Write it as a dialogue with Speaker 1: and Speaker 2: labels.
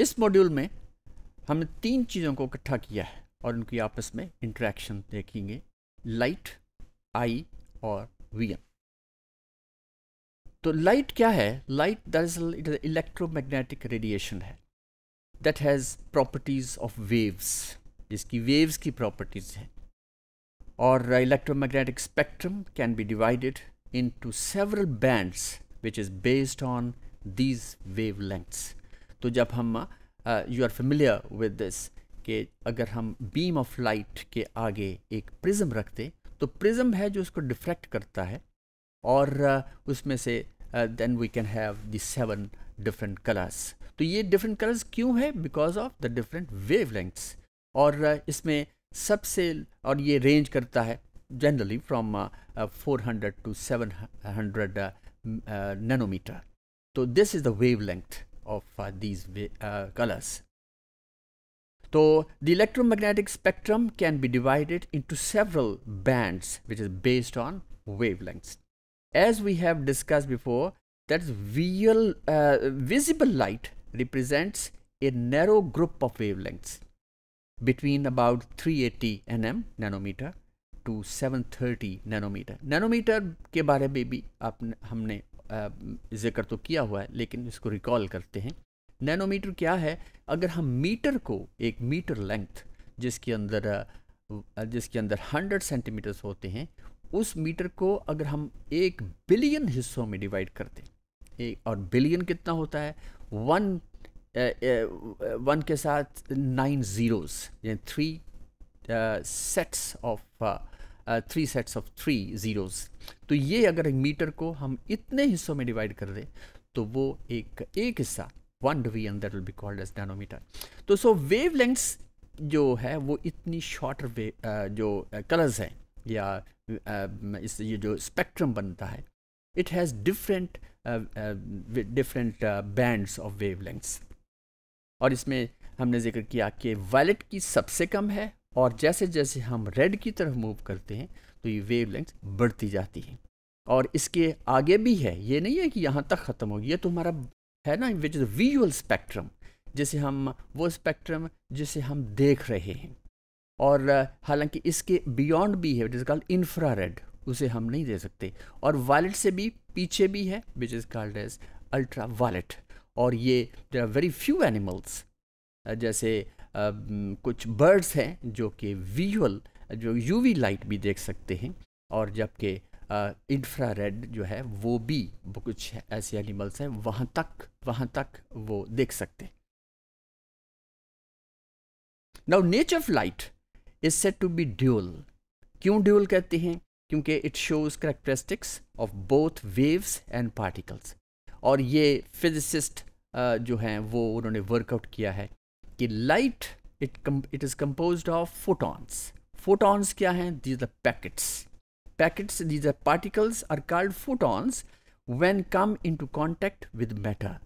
Speaker 1: इस मॉड्यूल में हमने तीन चीज़ों को इकट्ठा किया है और उनकी आपस में इंट्रैक्शन देखेंगे लाइट आई और एम तो लाइट क्या है लाइट दरअसल इट इज इलेक्ट्रोमैग्नेटिक रेडिएशन है that has properties of waves जिसकी वेव्स की प्रॉपर्टीज़ हैं और electromagnetic spectrum can be divided into several bands which is based on these wavelengths तो जब हम you are familiar with this कि अगर हम बीम ऑफ लाइट के आगे एक प्रिज्म रखते तो प्रिज्म है जो उसको डिफ्रैक्ट करता है और uh, उसमें से then we can have the seven different colours तो ये डिफरेंट कलर्स क्यों है because of the different wave और uh, इसमें सबसे और ये रेंज करता है generally from four hundred to seven hundred nanometre तो this is the wavelength of uh, these uh, colors. So the electromagnetic spectrum can be divided into several bands which is based on wavelengths. As we have discussed before that real, uh, visible light represents a narrow group of wavelengths between about 380 nm nanometer to 730 nanometer. Nanometer ke बारे mein bhi आप humne. ज़िक्र तो किया हुआ है लेकिन इसको recall करते हैं नैनोमीटर क्या है अगर हम मीटर को एक मीटर लेंथ जिसके अंदर जिसके अंदर हंड्रेड सेंटीमीटर्स होते हैं उस मीटर को अगर हम एक बिलियन हिस्सों में डिवाइड करते हैं एक और बिलियन कितना होता है वन वन के साथ नाइन ज़ीरोस यानी three sets of three sets of three zeros तो ये अगर एक मीटर को हम इतने हिस्सों में डिवाइड कर दें तो वो एक एक हिस्सा वन डिवीजन अंदर will be called as nanometre तो सो वेव जो है वो इतनी शॉर्ट वे जो कलर्स हैं या इस ये जो स्पेक्ट्रम बनता है it has different different bands of wavelengths और इसमें हमने जिक्र किया कि वायलेट की सबसे कम है और जैसे जैसे हम रेड की तरफ मूव करते हैं तो ये वेव बढ़ती जाती है और इसके आगे भी है ये नहीं है कि यहाँ तक ख़त्म होगी ये तो हमारा है ना विच इज़ विजुअल स्पेक्ट्रम जिसे हम वो स्पेक्ट्रम जिसे हम देख रहे हैं और हालांकि इसके बियॉन्ड भी है which is called infrared उसे हम नहीं दे सकते और वायलेट से भी पीछे भी है which is called as ultraviolet और ये there are very few animals जैसे कुछ बर्ड्स हैं जो कि विजुअल जो यूवी लाइट भी देख सकते हैं और जबकि इंफ्रा रेड जो है वो भी कुछ ऐसे एनिमल्स हैं वहाँ तक वहाँ तक वो देख सकते हैं now nature of light is said to be dual क्यों ड्यूल कहते हैं क्योंकि it shows characteristics of both waves and particles और ये फिजिसिस्ट जो हैं वो उन्होंने वर्कआउट किया है Light light it it is composed of photons photons kya these are packets packets these are particles are called photons when come into contact with matter